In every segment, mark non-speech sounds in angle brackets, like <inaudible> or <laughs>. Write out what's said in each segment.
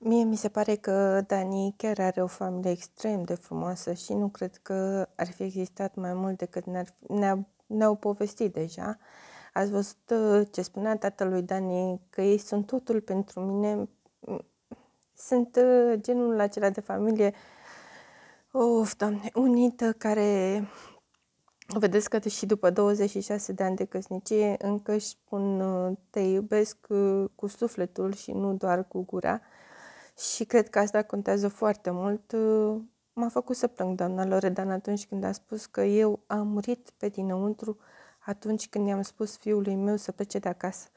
Mie mi se pare că Dani chiar are o familie extrem de frumoasă și nu cred că ar fi existat mai mult decât ne-ar, ne-a, ne-au povestit deja. Ați văzut uh, ce spunea tatălui Dani, că ei sunt totul pentru mine. Sunt uh, genul acela de familie, of, doamne, unită, care vedeți că și după 26 de ani de căsnicie încă își spun uh, te iubesc cu sufletul și nu doar cu gura. Uh, și cred că asta contează foarte mult. M-a făcut să plâng doamna Loredan atunci când a spus că eu am murit pe dinăuntru atunci când i-am spus fiului meu să plece de acasă.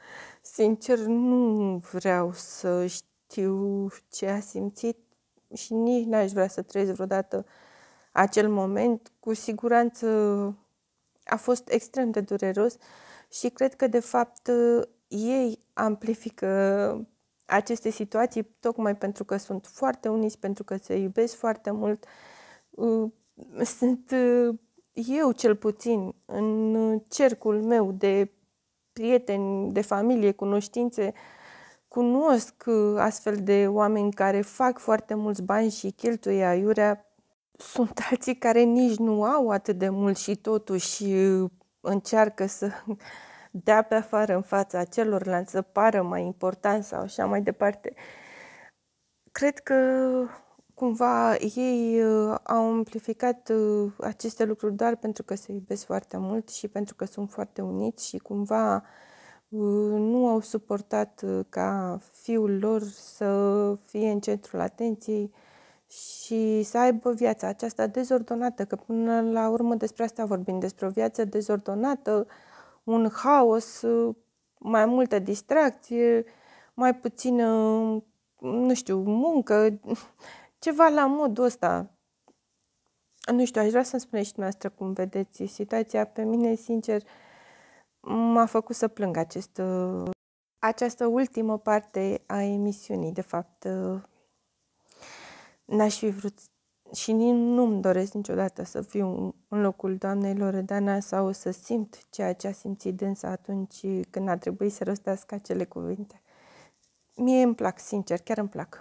Sincer, nu vreau să știu ce a simțit și nici n-aș vrea să trăiesc vreodată acel moment. Cu siguranță a fost extrem de dureros și cred că, de fapt, ei amplifică aceste situații, tocmai pentru că sunt foarte uniți, pentru că se iubesc foarte mult. Uh, sunt uh, eu, cel puțin, în cercul meu de prieteni, de familie, cunoștințe, cunosc uh, astfel de oameni care fac foarte mulți bani și cheltuie aiurea. Sunt <laughs> alții care nici nu au atât de mult și totuși încearcă să dea pe afară în fața celorlalți să pară mai important sau așa mai departe. Cred că cumva ei uh, au amplificat uh, aceste lucruri doar pentru că se iubesc foarte mult și pentru că sunt foarte uniți și cumva uh, nu au suportat ca fiul lor să fie în centrul atenției și să aibă viața aceasta dezordonată, că până la urmă despre asta vorbim, despre o viață dezordonată uh, un haos, uh, mai multă distracție, mai puțină, mm, nu știu, muncă, <laughs> ceva la modul ăsta. Nu știu, aș vrea să-mi spuneți și dumneavoastră cum vedeți situația. Pe mine, sincer, m-a făcut să plâng acest, uh, această ultimă parte a emisiunii. De fapt, uh, n-aș fi vrut și nu-mi doresc niciodată să fiu în locul doamnei Loredana sau să simt ceea ce a simțit dânsa atunci când a trebuit să rostească acele cuvinte. Mie îmi plac, sincer, chiar îmi plac.